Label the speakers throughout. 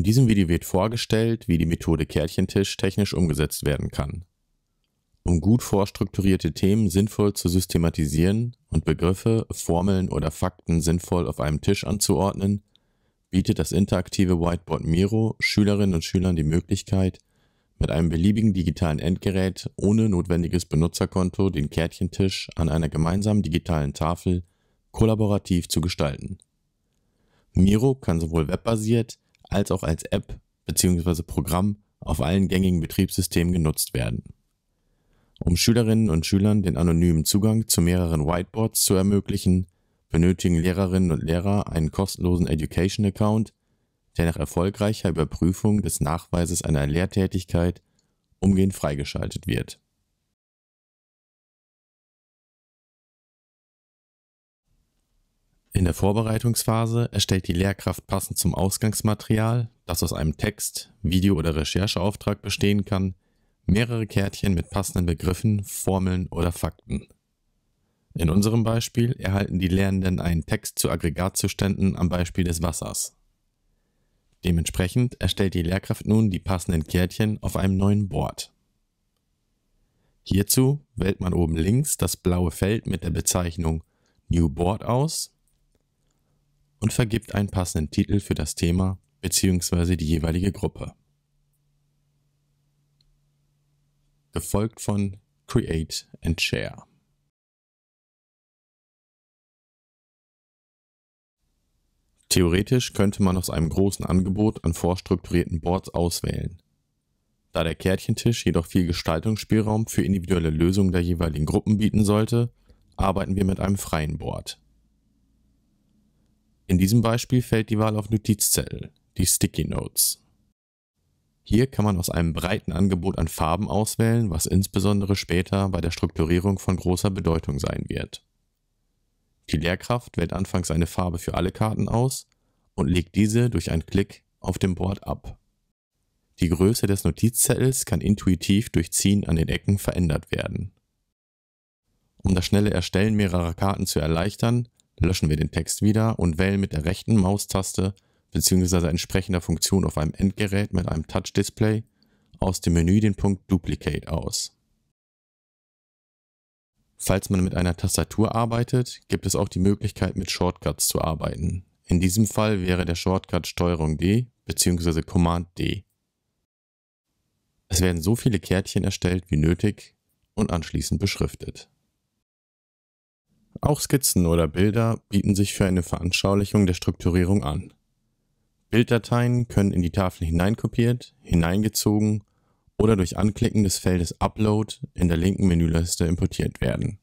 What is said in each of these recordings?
Speaker 1: In diesem Video wird vorgestellt, wie die Methode Kärtchentisch
Speaker 2: technisch umgesetzt werden kann. Um gut vorstrukturierte Themen sinnvoll zu systematisieren und Begriffe, Formeln oder Fakten sinnvoll auf einem Tisch anzuordnen, bietet das interaktive Whiteboard Miro Schülerinnen und Schülern die Möglichkeit, mit einem beliebigen digitalen Endgerät ohne notwendiges Benutzerkonto den Kärtchentisch an einer gemeinsamen digitalen Tafel kollaborativ zu gestalten. Miro kann sowohl webbasiert als auch als App bzw. Programm auf allen gängigen Betriebssystemen genutzt werden. Um Schülerinnen und Schülern den anonymen Zugang zu mehreren Whiteboards zu ermöglichen, benötigen Lehrerinnen und Lehrer einen kostenlosen Education Account, der nach erfolgreicher Überprüfung des Nachweises einer Lehrtätigkeit
Speaker 1: umgehend freigeschaltet wird. In der Vorbereitungsphase erstellt die
Speaker 2: Lehrkraft passend zum Ausgangsmaterial, das aus einem Text, Video oder Rechercheauftrag bestehen kann, mehrere Kärtchen mit passenden Begriffen, Formeln oder Fakten. In unserem Beispiel erhalten die Lernenden einen Text zu Aggregatzuständen am Beispiel des Wassers. Dementsprechend erstellt die Lehrkraft nun die passenden Kärtchen auf einem neuen Board. Hierzu wählt man oben links das blaue Feld mit der Bezeichnung New Board aus und vergibt einen passenden Titel für das Thema bzw. die jeweilige Gruppe.
Speaker 1: Gefolgt von Create and Share. Theoretisch könnte man aus einem großen Angebot an vorstrukturierten Boards auswählen.
Speaker 2: Da der Kärtchentisch jedoch viel Gestaltungsspielraum für individuelle Lösungen der jeweiligen Gruppen bieten sollte, arbeiten wir mit einem freien Board. In diesem Beispiel fällt die Wahl auf Notizzettel, die Sticky Notes. Hier kann man aus einem breiten Angebot an Farben auswählen, was insbesondere später bei der Strukturierung von großer Bedeutung sein wird. Die Lehrkraft wählt anfangs eine Farbe für alle Karten aus und legt diese durch einen Klick auf dem Board ab. Die Größe des Notizzettels kann intuitiv durch Ziehen an den Ecken verändert werden. Um das schnelle Erstellen mehrerer Karten zu erleichtern, löschen wir den Text wieder und wählen mit der rechten Maustaste bzw. entsprechender Funktion auf einem Endgerät mit einem Touch-Display aus dem Menü den Punkt Duplicate aus. Falls man mit einer Tastatur arbeitet, gibt es auch die Möglichkeit mit Shortcuts zu arbeiten. In diesem Fall wäre der Shortcut Steuerung D bzw. Command D. Es werden so viele Kärtchen erstellt wie nötig und anschließend beschriftet. Auch Skizzen oder Bilder bieten sich für eine Veranschaulichung der Strukturierung an. Bilddateien können in die Tafel hineinkopiert, hineingezogen
Speaker 1: oder durch Anklicken des Feldes Upload in der linken Menüleiste importiert werden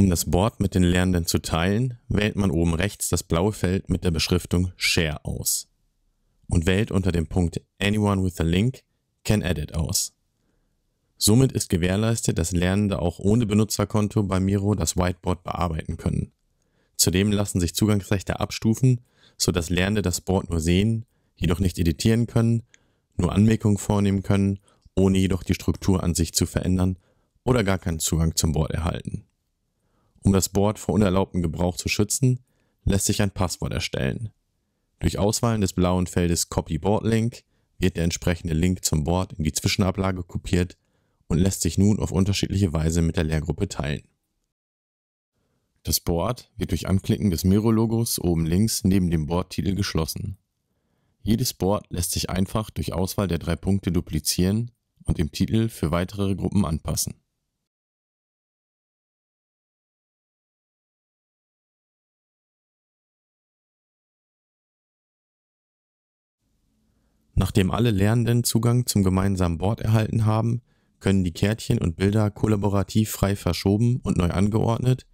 Speaker 1: Um das Board mit den Lernenden zu teilen, wählt man oben rechts das blaue Feld mit der Beschriftung Share
Speaker 2: aus und wählt unter dem Punkt Anyone with a Link Can Edit aus. Somit ist gewährleistet, dass Lernende auch ohne Benutzerkonto bei Miro das Whiteboard bearbeiten können. Zudem lassen sich Zugangsrechte abstufen, sodass Lernende das Board nur sehen, jedoch nicht editieren können, nur Anmerkungen vornehmen können, ohne jedoch die Struktur an sich zu verändern oder gar keinen Zugang zum Board erhalten. Um das Board vor unerlaubtem Gebrauch zu schützen, lässt sich ein Passwort erstellen. Durch Auswahlen des blauen Feldes Copy Board Link wird der entsprechende Link zum Board in die Zwischenablage kopiert und lässt sich nun auf unterschiedliche Weise mit der Lehrgruppe teilen. Das Board wird durch Anklicken des Miro-Logos oben links neben dem Board-Titel geschlossen. Jedes Board lässt sich einfach durch Auswahl der drei Punkte duplizieren und im
Speaker 1: Titel für weitere Gruppen anpassen. Nachdem alle Lernenden Zugang zum gemeinsamen Board erhalten
Speaker 2: haben, können die Kärtchen und Bilder kollaborativ frei verschoben und neu angeordnet,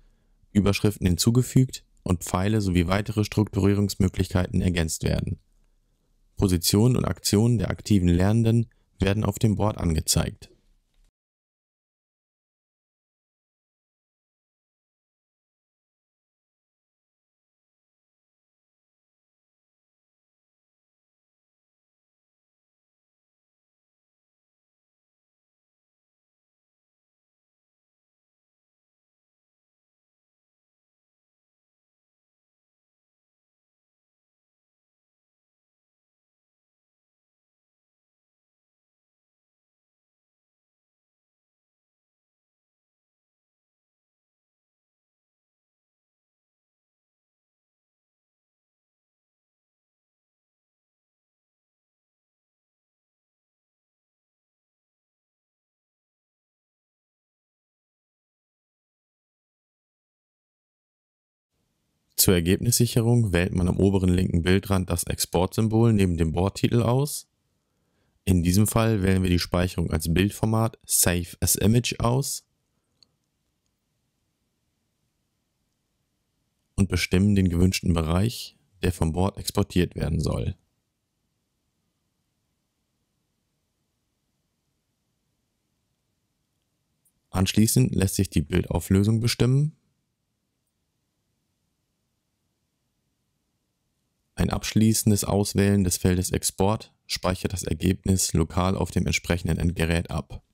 Speaker 2: Überschriften hinzugefügt und Pfeile sowie weitere Strukturierungsmöglichkeiten ergänzt
Speaker 1: werden. Positionen und Aktionen der aktiven Lernenden werden auf dem Board angezeigt Zur Ergebnissicherung wählt man am oberen linken Bildrand das
Speaker 2: Exportsymbol neben dem Bordtitel aus. In diesem Fall wählen wir die Speicherung als Bildformat Save as Image aus und bestimmen den gewünschten Bereich, der vom Board exportiert werden soll. Anschließend lässt sich die Bildauflösung bestimmen ein abschließendes
Speaker 1: Auswählen des Feldes Export speichert das Ergebnis lokal auf dem entsprechenden Endgerät ab